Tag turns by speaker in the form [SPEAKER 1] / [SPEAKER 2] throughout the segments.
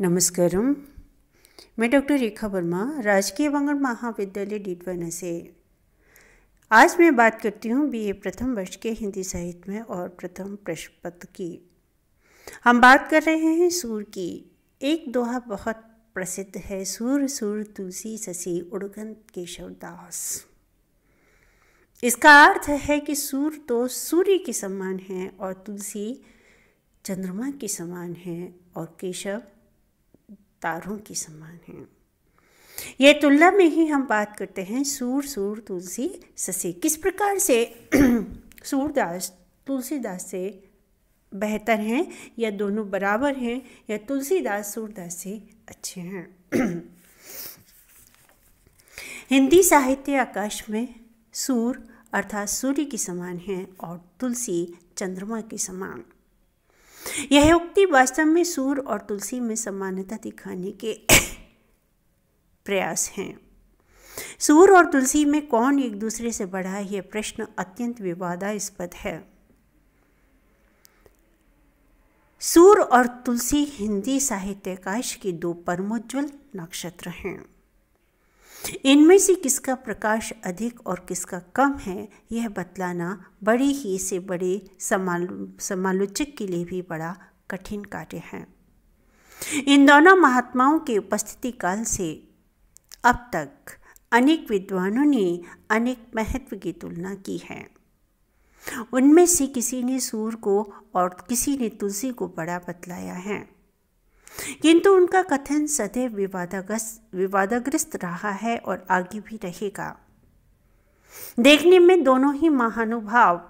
[SPEAKER 1] नमस्कार मैं डॉक्टर रेखा वर्मा राजकीय वंगण महाविद्यालय डीटवाना से आज मैं बात करती हूँ बीए प्रथम वर्ष के हिंदी साहित्य में और प्रथम प्रश्न पत्र की हम बात कर रहे हैं सूर की एक दोहा बहुत प्रसिद्ध है सूर सूर तुलसी ससी उड़गन केशव दास इसका अर्थ है कि सूर तो सूर्य के समान है और तुलसी चंद्रमा के समान है और केशव तारों की समान हैं ये तुलना में ही हम बात करते हैं सूर सूर तुलसी ससी किस प्रकार से सूरदास तुलसीदास से बेहतर हैं या दोनों बराबर हैं या तुलसीदास सूरदास से अच्छे हैं हिंदी साहित्य आकाश में सूर अर्थात सूर्य की समान है और तुलसी चंद्रमा की समान यह उक्ति वास्तव में सूर और तुलसी में समानता दिखाने के प्रयास हैं सूर और तुलसी में कौन एक दूसरे से बड़ा है यह प्रश्न अत्यंत विवादास्पद है सूर और तुलसी हिंदी साहित्य काश के दो परमोज्वल नक्षत्र हैं इनमें से किसका प्रकाश अधिक और किसका कम है यह बतलाना बड़े ही से बड़े समालो समालोचक के लिए भी बड़ा कठिन कार्य है इन दोनों महात्माओं के उपस्थिति काल से अब तक अनेक विद्वानों ने अनेक महत्व की तुलना की है उनमें से किसी ने सूर को और किसी ने तुलसी को बड़ा बतलाया है किंतु उनका कथन सदैव विवादाग्रस्त विवादाग्रस्त रहा है और आगे भी रहेगा देखने में दोनों ही महानुभाव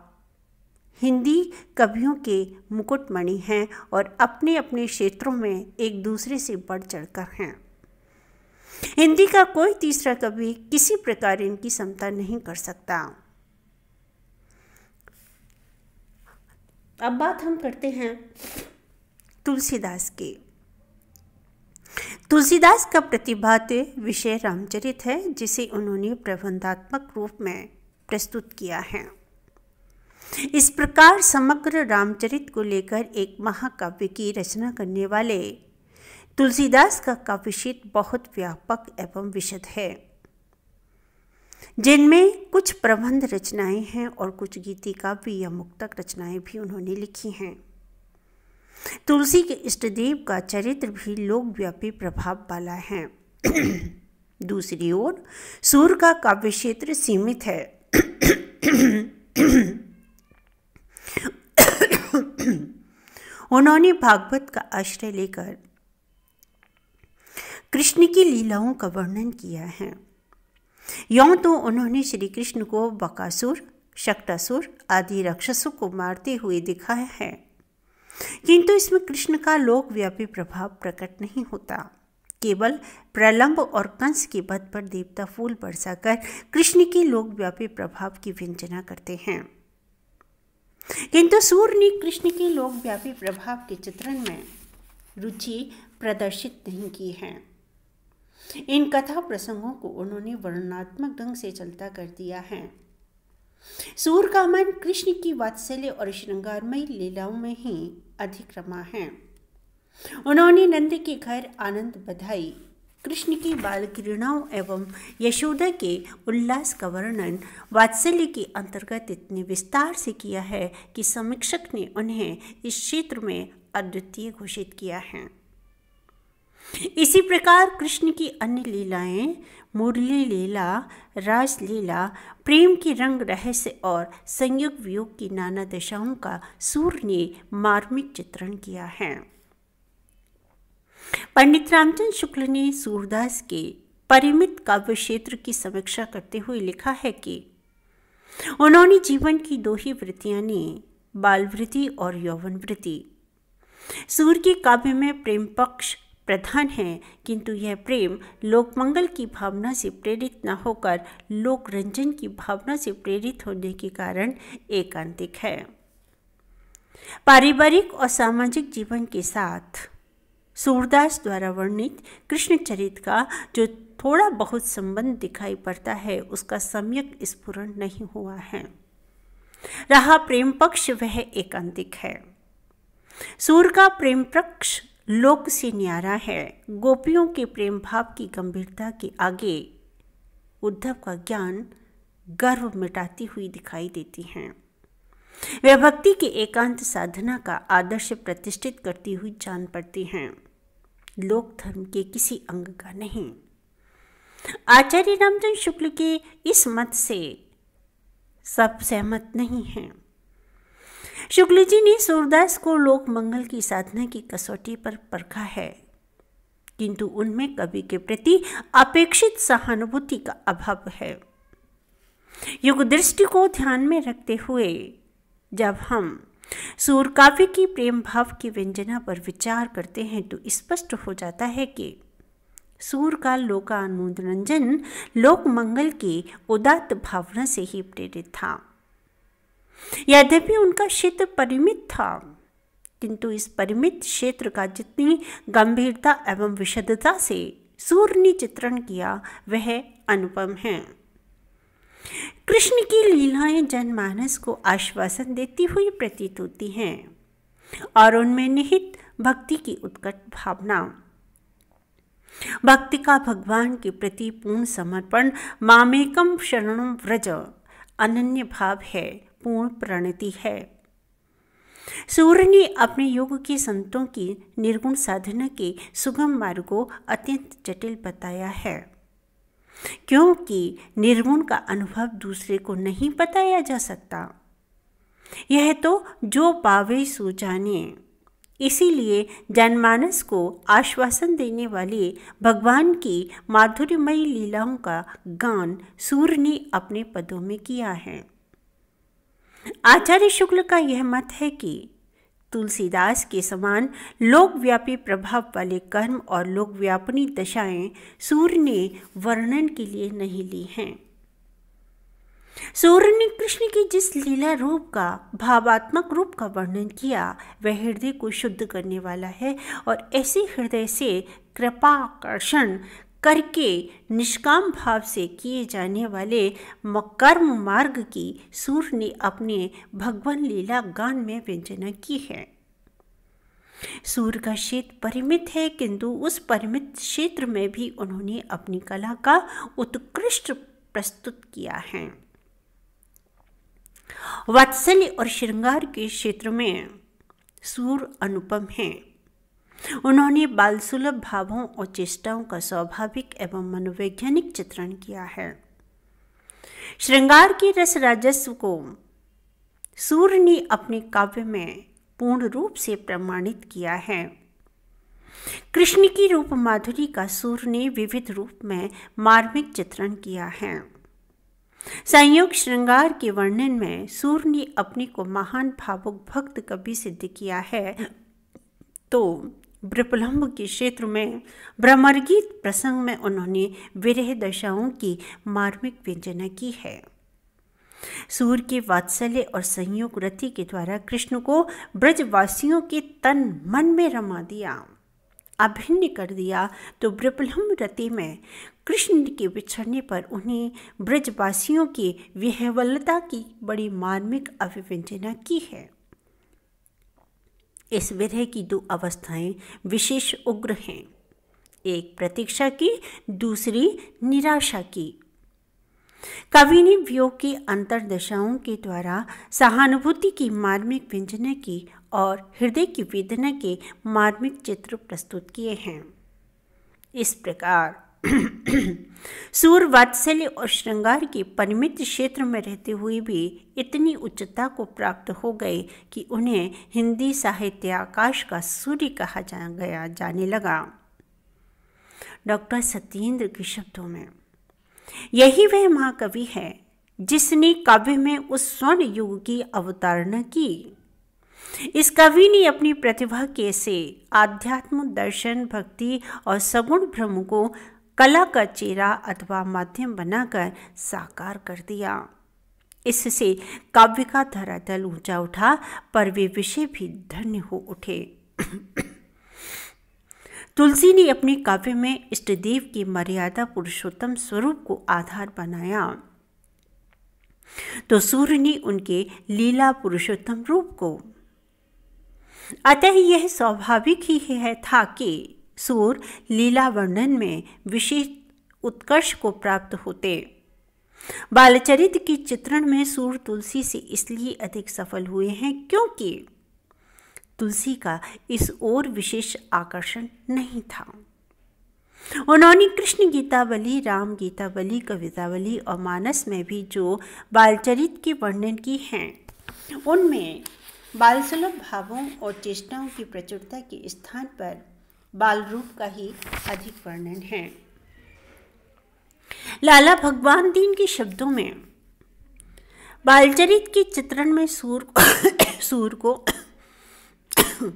[SPEAKER 1] हिंदी कवियों के मुकुटमणि हैं और अपने अपने क्षेत्रों में एक दूसरे से बढ़ चढ़कर हैं हिंदी का कोई तीसरा कवि किसी प्रकार इनकी समता नहीं कर सकता अब बात हम करते हैं तुलसीदास की तुलसीदास का प्रतिभाद्य विषय रामचरित है जिसे उन्होंने प्रबंधात्मक रूप में प्रस्तुत किया है इस प्रकार समग्र रामचरित को लेकर एक महाकाव्य की रचना करने वाले तुलसीदास का काव्यशीत बहुत व्यापक एवं विशद है जिनमें कुछ प्रबंध रचनाएं हैं और कुछ गीति काव्य या मुक्तक रचनाएं भी उन्होंने लिखी हैं तुलसी के इष्टदेव का चरित्र भी लोकव्यापी प्रभाव वाला है दूसरी ओर सूर का काव्य क्षेत्र सीमित है उन्होंने भागवत का आश्रय लेकर कृष्ण की लीलाओं का वर्णन किया है यों तो उन्होंने श्री कृष्ण को बकासुर शक्टासुर आदि राक्षसों को मारते हुए दिखाया है किंतु इसमें कृष्ण का लोकव्यापी प्रभाव प्रकट नहीं होता केवल प्रलंब और कंस के पद पर देवता फूल बरसाकर कृष्ण के लोकव्यापी प्रभाव की व्यंजना करते हैं किंतु सूर्य ने कृष्ण के लोकव्यापी प्रभाव के चित्रण में रुचि प्रदर्शित नहीं की है इन कथा प्रसंगों को उन्होंने वर्णनात्मक ढंग से चलता कर दिया है सूर का मन कृष्ण की वात्सल्य और श्रृंगारमयी लीलाओं में ही अधिक्रमा है उन्होंने नंद के घर आनंद बधाई कृष्ण की बाल किरणाओं एवं यशोदा के उल्लास का वर्णन वात्सल्य के अंतर्गत इतने विस्तार से किया है कि समीक्षक ने उन्हें इस क्षेत्र में अद्वितीय घोषित किया है इसी प्रकार कृष्ण की अन्य लीलाएं मुरली लीला रासलीला प्रेम की रंग रहस्य और संयुक्त वियोग की नाना दशाओं का सूर ने मार्मिक चित्रण किया है पंडित रामचंद शुक्ल ने सूरदास के परिमित काव्य क्षेत्र की समीक्षा करते हुए लिखा है कि उन्होंने जीवन की दो ही वृत्तियां ने बालवृत्ति और यौवन वृत्ति सूर्य के काव्य में प्रेम पक्ष प्रधान है किंतु यह प्रेम लोकमंगल की भावना से प्रेरित न होकर लोक रंजन की भावना से प्रेरित होने के कारण एकांतिक है पारिवारिक और सामाजिक जीवन के साथ सूरदास द्वारा वर्णित कृष्णचरित का जो थोड़ा बहुत संबंध दिखाई पड़ता है उसका सम्यक स्फुरन नहीं हुआ है रहा प्रेम पक्ष वह एकांतिक है सूर का प्रेम पक्ष लोक से न्यारा है गोपियों के प्रेम भाव की गंभीरता के आगे उद्धव का ज्ञान गर्व मिटाती हुई दिखाई देती हैं वे भक्ति के एकांत साधना का आदर्श प्रतिष्ठित करती हुई जान पड़ती हैं लोक धर्म के किसी अंग का नहीं आचार्य रामचंद्र शुक्ल के इस मत से सब सहमत नहीं हैं शुक्ल जी ने सूरदास को लोक मंगल की साधना की कसौटी पर परखा है किंतु उनमें कवि के प्रति अपेक्षित सहानुभूति का अभाव है युग दृष्टि को ध्यान में रखते हुए जब हम सूर काव्य की प्रेम भाव की व्यंजना पर विचार करते हैं तो स्पष्ट हो जाता है कि सूर का लोकानुरंजन लोक मंगल की उदात्त भावना से ही प्रेरित था यद्यपि उनका क्षेत्र परिमित था किंतु इस परिमित क्षेत्र का जितनी गंभीरता एवं विशदता से सूर्य ने चित्रण किया वह अनुपम है कृष्ण की लीलाएं जनमानस को आश्वासन देती हुई प्रतीत होती हैं और उनमें निहित भक्ति की उत्कट भावना भक्ति का भगवान के प्रति पूर्ण समर्पण मामेकम शरण व्रज अनन्य भाव है पूर्ण प्रणति है सूर्य ने अपने योग के संतों की निर्गुण साधना के सुगम मार्ग को अत्यंत जटिल बताया है क्योंकि निर्गुण का अनुभव दूसरे को नहीं बताया जा सकता यह तो जो पावे सो जाने इसीलिए जनमानस को आश्वासन देने वाले भगवान की माधुर्यमयी लीलाओं का गान सूर्य ने अपने पदों में किया है आचार्य शुक्ल का यह मत है कि तुलसीदास के समान लोकव्यापी प्रभाव वाले कर्म और लोकव्यापनी दशाएं सूर्य ने वर्णन के लिए नहीं ली हैं सूर्य ने कृष्ण की जिस लीला रूप का भावात्मक रूप का वर्णन किया वह हृदय को शुद्ध करने वाला है और ऐसे हृदय से कृपाकर्षण करके निष्काम भाव से किए जाने वाले कर्म मार्ग की सूर ने अपने भगवान लीला गान में व्यंजना की है सूर्य का क्षेत्र परिमित है किंतु उस परिमित क्षेत्र में भी उन्होंने अपनी कला का उत्कृष्ट प्रस्तुत किया है वात्सल्य और श्रृंगार के क्षेत्र में सूर अनुपम है उन्होंने बाल सुलभ भावों और चेष्टाओं का स्वाभाविक एवं मनोवैज्ञानिक चित्रण किया है श्रृंगार की रस राजस्व को सूर्य ने अपने काव्य में पूर्ण रूप से प्रमाणित किया है कृष्ण की रूप माधुरी का सूर्य ने विविध रूप में मार्मिक चित्रण किया है संयोग श्रृंगार के वर्णन में सूर्य ने अपने को महान भावुक भक्त कवि सिद्ध किया है तो ब्रपलम्ब के क्षेत्र में ब्रह्मगीत प्रसंग में उन्होंने विरह दशाओं की मार्मिक व्यंजना की है सूर्य के वात्सल्य और संयोग रथी के द्वारा कृष्ण को ब्रजवासियों के तन मन में रमा दिया अभिन्न कर दिया तो ब्रपलम्ब रति में कृष्ण के बिछड़ने पर उन्हें ब्रजवासियों की विहवलता की बड़ी मार्मिक अभिव्यंजना की है इस विरह की दो अवस्थाएं विशेष उग्र हैं एक प्रतीक्षा की दूसरी निराशा की कवि ने वियोग की अंतरदशाओं के द्वारा सहानुभूति की मार्मिक व्यंजना की और हृदय की वेदना के मार्मिक चित्र प्रस्तुत किए हैं इस प्रकार सूर वात्सल्य और श्रृंगार के परिमित क्षेत्र में रहते हुए भी इतनी उच्चता को प्राप्त हो गए कि उन्हें हिंदी साहित्य आकाश का सूर्य कहा जा गया जाने लगा डॉक्टर सत्येंद्र के शब्दों में यही वह महाकवि है जिसने काव्य में उस स्वर्ण युग की अवतारणा की इस कवि ने अपनी प्रतिभा के से आध्यात्म दर्शन भक्ति और सगुण भ्रम को कला का चेहरा अथवा माध्यम बनाकर साकार कर दिया इससे काव्य का धरातल ऊंचा उठा पर वे विषय भी धन्य हो उठे तुलसी ने अपने काव्य में इष्टदेव की मर्यादा पुरुषोत्तम स्वरूप को आधार बनाया तो सूर्य ने उनके लीला पुरुषोत्तम रूप को अतः यह स्वाभाविक ही है था कि सूर लीला वर्णन में विशेष उत्कर्ष को प्राप्त होते बालचरित की चित्रण में सूर तुलसी से इसलिए अधिक सफल हुए हैं क्योंकि तुलसी का इस ओर विशेष आकर्षण नहीं था उन्होंने कृष्ण गीतावली राम गीतावली कवितावली और मानस में भी जो बालचरित के वर्णन की हैं उनमें बालसुलभ भावों और चेष्टाओं की प्रचुरता के स्थान पर बाल रूप का ही अधिक वर्णन है लाला भगवान दीन के शब्दों में बालचरित के चित्रण में सूर सूर को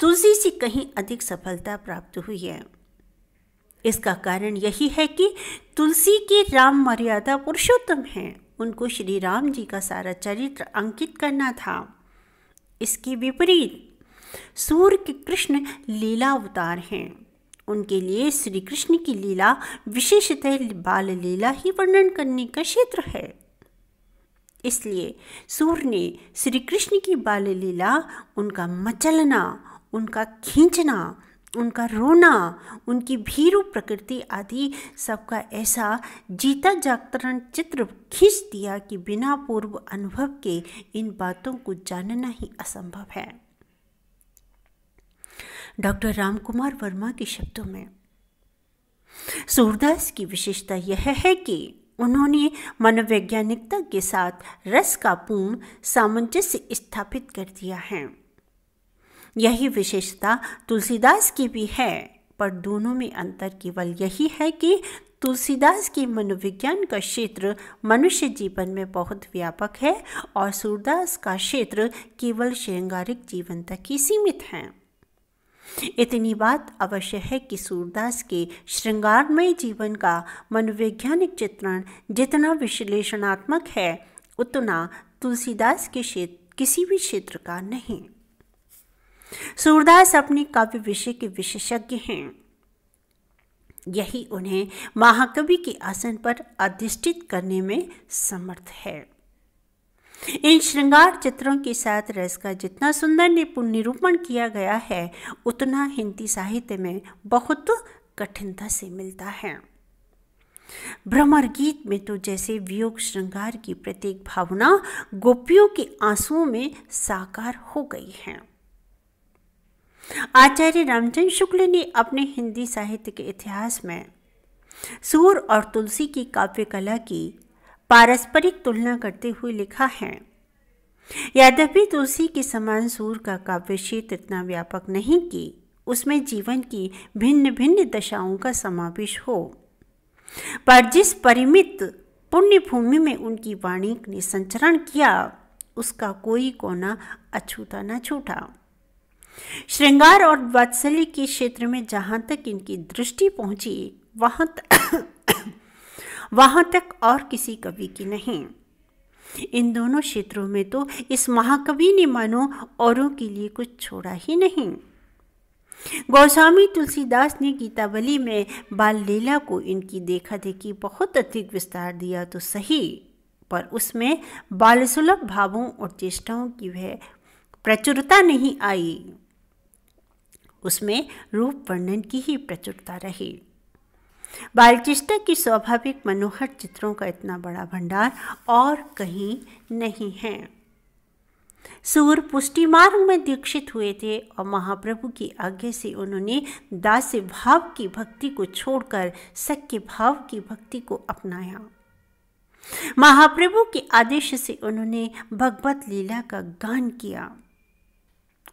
[SPEAKER 1] तुलसी से कहीं अधिक सफलता प्राप्त हुई है इसका कारण यही है कि तुलसी के राम मर्यादा पुरुषोत्तम हैं उनको श्री राम जी का सारा चरित्र अंकित करना था इसके विपरीत सूर्य के कृष्ण लीला अवतार हैं उनके लिए श्री कृष्ण की लीला विशेषतः बाल लीला ही वर्णन करने का क्षेत्र है इसलिए सूर्य ने श्री कृष्ण की बाल लीला उनका मचलना उनका खींचना उनका रोना उनकी भीरू प्रकृति आदि सबका ऐसा जीता जागरण चित्र खींच दिया कि बिना पूर्व अनुभव के इन बातों को जानना ही असंभव है डॉक्टर रामकुमार वर्मा के शब्दों में सूरदास की विशेषता यह है कि उन्होंने मनोवैज्ञानिकता के साथ रस का पूर्ण सामंजस्य स्थापित कर दिया है यही विशेषता तुलसीदास की भी है पर दोनों में अंतर केवल यही है कि तुलसीदास के मनोविज्ञान का क्षेत्र मनुष्य जीवन में बहुत व्यापक है और सूरदास का क्षेत्र केवल श्रृंगारिक जीवन तक ही सीमित है इतनी बात अवश्य है कि सूरदास के श्रृंगारमय जीवन का मनोवैज्ञानिक चित्रण जितना विश्लेषणात्मक है उतना तुलसीदास के क्षेत्र किसी भी क्षेत्र का नहीं सूरदास अपने काव्य विषय के विशेषज्ञ हैं यही उन्हें महाकवि के आसन पर अधिष्ठित करने में समर्थ है इन श्रृंगार चित्रों के साथ रस का जितना सुंदर निरूपण किया गया है उतना हिंदी साहित्य में बहुत कठिनता से मिलता है भ्रमर गीत में तो जैसे वियोग श्रृंगार की प्रत्येक भावना गोपियों के आंसुओं में साकार हो गई है आचार्य रामचंद्र शुक्ल ने अपने हिंदी साहित्य के इतिहास में सूर और तुलसी की काव्य कला की पारस्परिक तुलना करते हुए लिखा है यद्यपि तुलसी के समान सूर का काव्य क्षेत्र इतना व्यापक नहीं कि उसमें जीवन की भिन्न भिन्न दशाओं का समावेश हो पर जिस परिमित पुण्य भूमि में उनकी वाणी ने संचरण किया उसका कोई कोना अछूता न छूटा श्रृंगार और वात्सल्य के क्षेत्र में जहां तक इनकी दृष्टि पहुंची वहां तक वहाँ तक और किसी कवि की नहीं इन दोनों क्षेत्रों में तो इस महाकवि ने मानो औरों के लिए कुछ छोड़ा ही नहीं गोस्वामी तुलसीदास ने गीतावली में बाल लीला को इनकी देखा देखी बहुत अधिक विस्तार दिया तो सही पर उसमें बाल सुलभ भावों और चेष्टाओं की वह प्रचुरता नहीं आई उसमें रूप वर्णन की ही प्रचुरता रही बालचिस्टा की स्वाभाविक मनोहर चित्रों का इतना बड़ा भंडार और कहीं नहीं है सूर पुष्टि मार्ग में दीक्षित हुए थे और महाप्रभु की आज्ञा से उन्होंने दास्य भाव की भक्ति को छोड़कर सक्य भाव की भक्ति को अपनाया महाप्रभु के आदेश से उन्होंने भगवत लीला का गान किया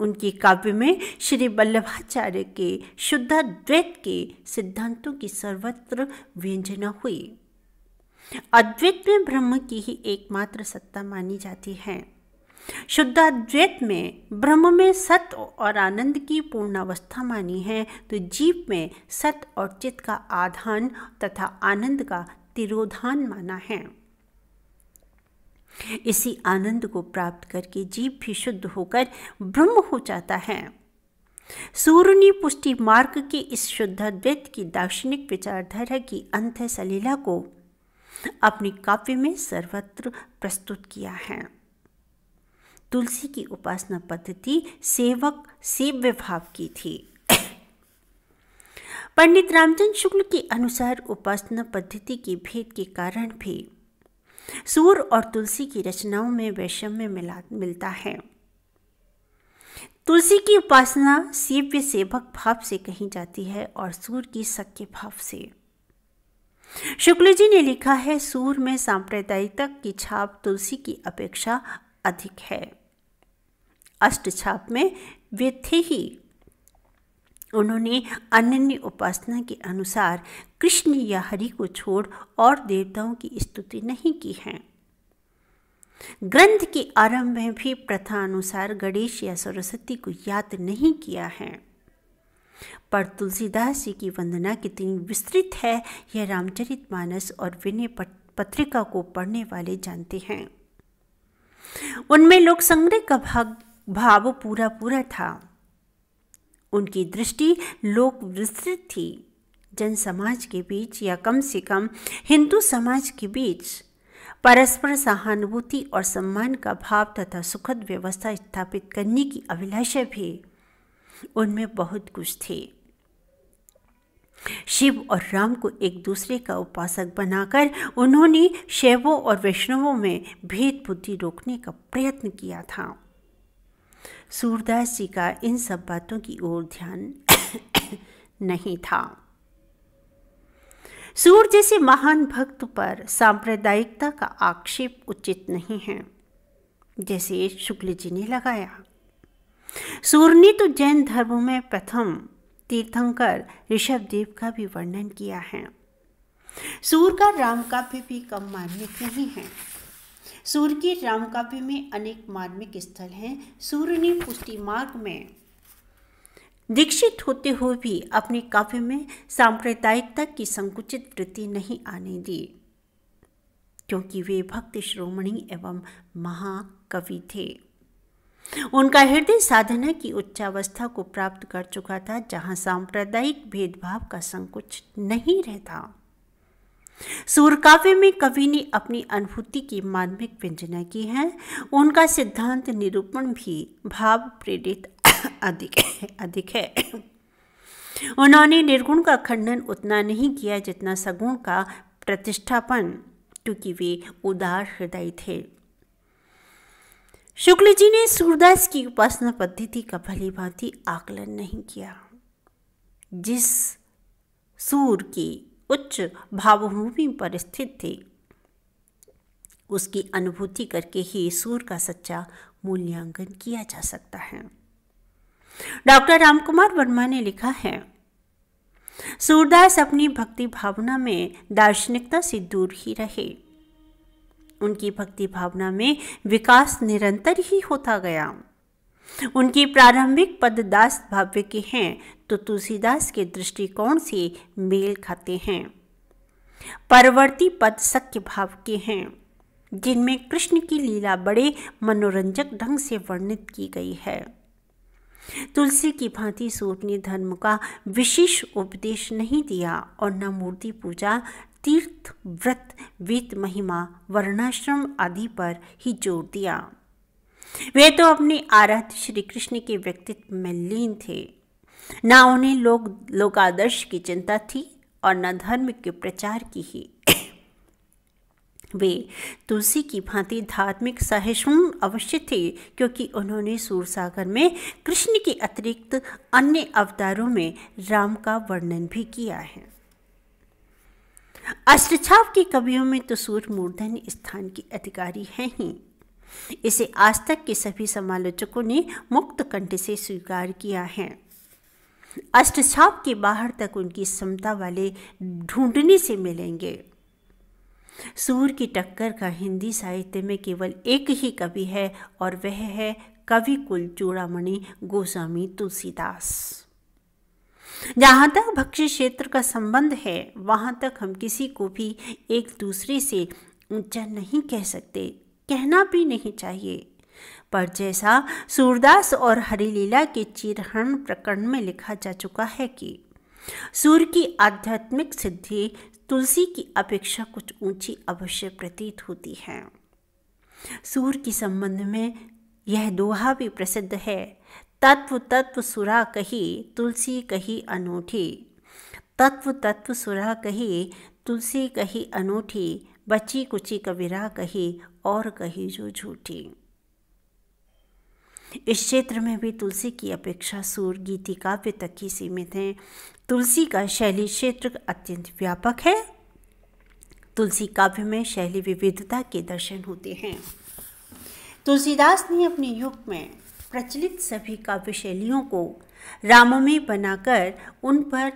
[SPEAKER 1] उनके काव्य में श्री वल्लभाचार्य के शुद्धाद्वैत के सिद्धांतों की सर्वत्र व्यंजना हुई अद्वैत में ब्रह्म की ही एकमात्र सत्ता मानी जाती है शुद्धाद्वैत में ब्रह्म में सत्य और आनंद की पूर्णावस्था मानी है तो जीव में सत्य और चित्त का आधान तथा आनंद का तिरोधान माना है इसी आनंद को प्राप्त करके जीव भी शुद्ध होकर ब्रह्म हो जाता है सूर्य पुष्टि मार्ग के इस शुद्धाद्वैत की दार्शनिक विचारधारा की अंत सलीला को अपने काव्य में सर्वत्र प्रस्तुत किया है तुलसी की उपासना पद्धति सेवक सेव्य भाव की थी पंडित रामचंद्र शुक्ल के अनुसार उपासना पद्धति के भेद के कारण भी सूर और तुलसी की रचनाओं में वैषम्य मिला मिलता है तुलसी की उपासना सेव्य सेवक भाव से कही जाती है और सूर की सक्य भाव से शुक्ल जी ने लिखा है सूर में सांप्रदायिकता की छाप तुलसी की अपेक्षा अधिक है अष्ट छाप में वे थे ही उन्होंने अनन्य उपासना के अनुसार कृष्ण या हरि को छोड़ और देवताओं की स्तुति नहीं की है ग्रंथ के आरंभ में भी प्रथा अनुसार गणेश या सरस्वती को याद नहीं किया है पर तुलसीदास जी की वंदना कितनी विस्तृत है यह रामचरित मानस और विनय पत्रिका को पढ़ने वाले जानते हैं उनमें लोक संग्रह का भाग भाव पूरा पूरा था उनकी दृष्टि लोक विस्तृत थी जन समाज के बीच या कम से कम हिंदू समाज के बीच परस्पर सहानुभूति और सम्मान का भाव तथा सुखद व्यवस्था स्थापित करने की अभिलाषा भी उनमें बहुत कुछ थी शिव और राम को एक दूसरे का उपासक बनाकर उन्होंने शैवों और वैष्णवों में भेद बुद्धि रोकने का प्रयत्न किया था सूरदास जी का इन सब बातों की ओर ध्यान नहीं था सूर जैसे महान भक्त पर सांप्रदायिकता का आक्षेप उचित नहीं है जैसे शुक्ल जी ने लगाया सूर ने तो जैन धर्म में प्रथम तीर्थंकर ऋषभ देव का भी वर्णन किया है सूर का राम का भी, भी कम मान्य नहीं है सूर्य के रामकाव्य में अनेक मार्मिक स्थल हैं सूर्य ने पुष्टि मार्ग में दीक्षित होते हुए भी अपने काव्य में सांप्रदायिकता की संकुचित वृत्ति नहीं आने दी क्योंकि वे भक्त श्रोमणी एवं महाकवि थे उनका हृदय साधना की उच्चावस्था को प्राप्त कर चुका था जहां सांप्रदायिक भेदभाव का संकुच नहीं रहता सूरकाव्य में कवि ने अपनी अनुभूति की माध्यमिक व्यंजना की है उनका सिद्धांत निरूपण भी भाव प्रेरित अधिक अधिक है उन्होंने निर्गुण का खंडन उतना नहीं किया जितना सगुण का प्रतिष्ठापन क्योंकि वे उदार हृदय थे शुक्ल जी ने सूरदास की उपासना पद्धति का भली भांति आकलन नहीं किया जिस सूर की उच्च भावभूमि पर स्थित थे उसकी अनुभूति करके ही सूर का सच्चा मूल्यांकन किया जा सकता है डॉक्टर रामकुमार वर्मा ने लिखा है सूरदास अपनी भक्ति भावना में दार्शनिकता से दूर ही रहे उनकी भक्ति भावना में विकास निरंतर ही होता गया उनकी प्रारंभिक पद दास भाव्य के हैं तो तुलसीदास के दृष्टिकोण से मेल खाते हैं परवर्ती पद सत्य भाव के हैं जिनमें कृष्ण की लीला बड़े मनोरंजक ढंग से वर्णित की गई है तुलसी की भांति सूत ने धर्म का विशेष उपदेश नहीं दिया और न मूर्ति पूजा तीर्थ व्रत वेद महिमा वर्णाश्रम आदि पर ही जोर दिया वे तो अपने आराध्य श्री कृष्ण के व्यक्तित्व में लीन थे ना उन्हें लोग लोकादर्श की चिंता थी और न धर्म के प्रचार की ही वे तुलसी की भांति धार्मिक सहिष्णु अवश्य थे क्योंकि उन्होंने सूरसागर में कृष्ण के अतिरिक्त अन्य अवतारों में राम का वर्णन भी किया है अष्टछाप के कवियों में तो सूर्य मूर्धन स्थान के अधिकारी हैं ही इसे आज तक के सभी समालोचकों ने मुक्त कंठ से स्वीकार किया है अष्टछाप के बाहर तक उनकी समता वाले ढूंढने से मिलेंगे सूर की टक्कर का हिंदी साहित्य में केवल एक ही कवि है और वह है कवि कुल चूड़ामणि गोस्वामी तुलसीदास जहां तक भक्ष्य क्षेत्र का संबंध है वहां तक हम किसी को भी एक दूसरे से ऊंचा नहीं कह सकते कहना भी नहीं चाहिए पर जैसा सूरदास और हरिलीला के चिरहरण प्रकरण में लिखा जा चुका है कि सूर की आध्यात्मिक सिद्धि तुलसी की अपेक्षा कुछ ऊंची अवश्य प्रतीत होती है सूर के संबंध में यह दोहा भी प्रसिद्ध है तत्व तत्व सुरा कही तुलसी कही अनूठी तत्व तत्व सुरा कही तुलसी कही अनूठी बची कुची कबीरा कही और कही जो झूठी इस क्षेत्र में भी तुलसी की अपेक्षा सूर गीति काव्य तक ही सीमित है तुलसी का शैली क्षेत्र अत्यंत व्यापक है तुलसी काव्य में शैली विविधता के दर्शन होते हैं तुलसीदास ने अपने युग में प्रचलित सभी काव्य शैलियों को राममय बनाकर उन पर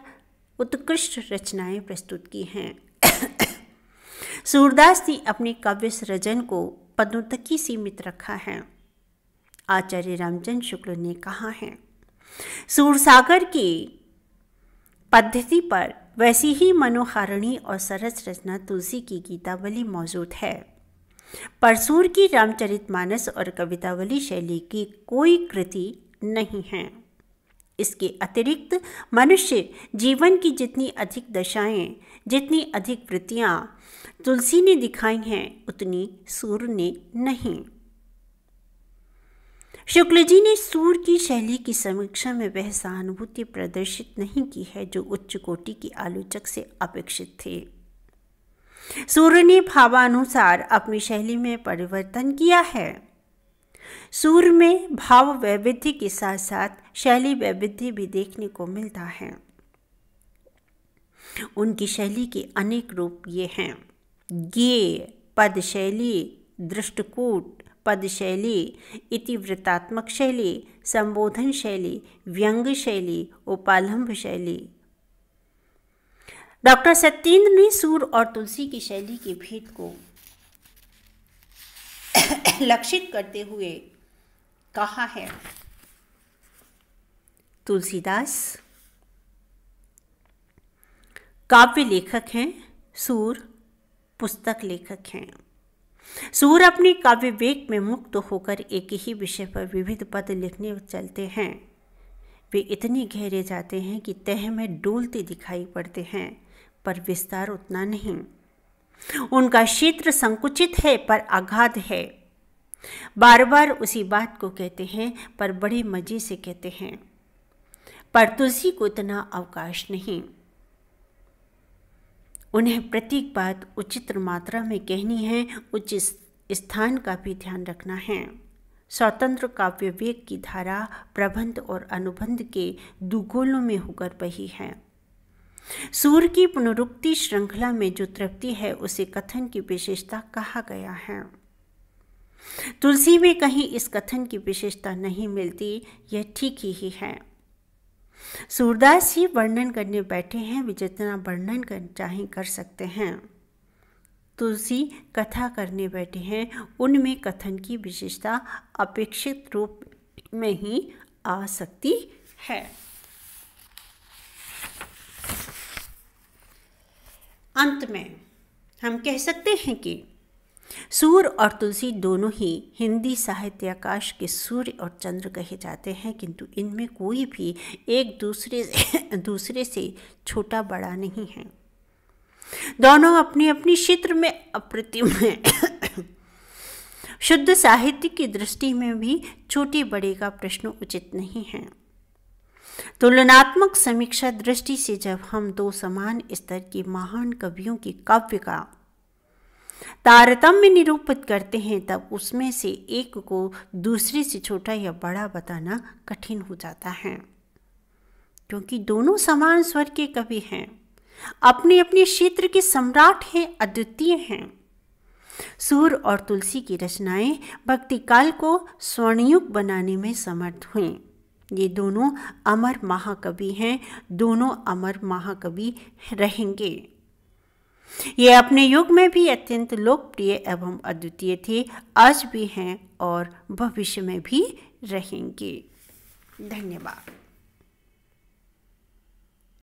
[SPEAKER 1] उत्कृष्ट रचनाएं प्रस्तुत की हैं सूरदास ने अपने काव्य सृजन को पदों तक ही सीमित रखा है आचार्य रामचंद्र शुक्ल ने कहा है सूरसागर की पद्धति पर वैसी ही मनोहारणी और सरस रचना तुलसी की गीतावली मौजूद है परसूर की रामचरितमानस और कवितावली शैली की कोई कृति नहीं है इसके अतिरिक्त मनुष्य जीवन की जितनी अधिक दशाएं जितनी अधिक वृत्तियां तुलसी ने दिखाई हैं उतनी सूर्य ने नहीं शुक्ल जी ने सूर्य की शैली की समीक्षा में वह सहानुभूति प्रदर्शित नहीं की है जो उच्च कोटि की आलोचक से अपेक्षित थे सूर्य ने भावानुसार अपनी शैली में परिवर्तन किया है सूर्य में भाव वैविध्य के साथ साथ शैली वैविध्य भी देखने को मिलता है उनकी शैली के अनेक रूप ये हैं ज्ञे पदशैली दृष्टकूट पदशैली इतिवृत्तात्मक शैली संबोधन शैली व्यंग शैली उपालंभ शैली डॉक्टर सत्येंद्र ने सूर और तुलसी की शैली के भेद को लक्षित करते हुए कहा है तुलसीदास काव्य लेखक हैं सूर पुस्तक लेखक हैं सूर अपने काव्य वेग में मुक्त होकर एक ही विषय पर विविध पद लिखने चलते हैं वे इतने गहरे जाते हैं कि तह में डोलते दिखाई पड़ते हैं पर विस्तार उतना नहीं उनका क्षेत्र संकुचित है पर आघात है बार बार उसी बात को कहते हैं पर बड़े मज़े से कहते हैं पर तुलसी को इतना अवकाश नहीं उन्हें प्रत्येक बात उचित मात्रा में कहनी है उचित स्थान का भी ध्यान रखना है स्वतंत्र काव्य वेग की धारा प्रबंध और अनुबंध के दुगोलों में होकर बही है सूर्य की पुनरुक्ति श्रृंखला में जो तृप्ति है उसे कथन की विशेषता कहा गया है तुलसी में कहीं इस कथन की विशेषता नहीं मिलती यह ठीक ही है सूरदास ही वर्णन करने बैठे हैं वे जितना वर्णन कर चाहें कर सकते हैं तुलसी कथा करने बैठे हैं उनमें कथन की विशेषता अपेक्षित रूप में ही आ सकती है अंत में हम कह सकते हैं कि सूर और तुलसी दोनों ही हिंदी साहित्य आकाश के सूर्य और चंद्र कहे जाते हैं किंतु इनमें कोई भी एक दूसरे दूसरे से छोटा बड़ा नहीं है दोनों अपने अपने क्षेत्र में अप्रतिम हैं शुद्ध साहित्य की दृष्टि में भी छोटे बड़े का प्रश्न उचित नहीं है तुलनात्मक समीक्षा दृष्टि से जब हम दो समान स्तर के महान कवियों के काव्य का तारतम्य निरूपित करते हैं तब उसमें से एक को दूसरे से छोटा या बड़ा बताना कठिन हो जाता है क्योंकि दोनों समान स्वर के कवि हैं अपने अपने क्षेत्र के सम्राट हैं अद्वितीय हैं सूर और तुलसी की रचनाएं भक्ति काल को स्वर्णयुग बनाने में समर्थ हुई ये दोनों अमर महाकवि हैं दोनों अमर महाकवि रहेंगे ये अपने युग में भी अत्यंत लोकप्रिय एवं अद्वितीय थे आज भी हैं और भविष्य में भी रहेंगे धन्यवाद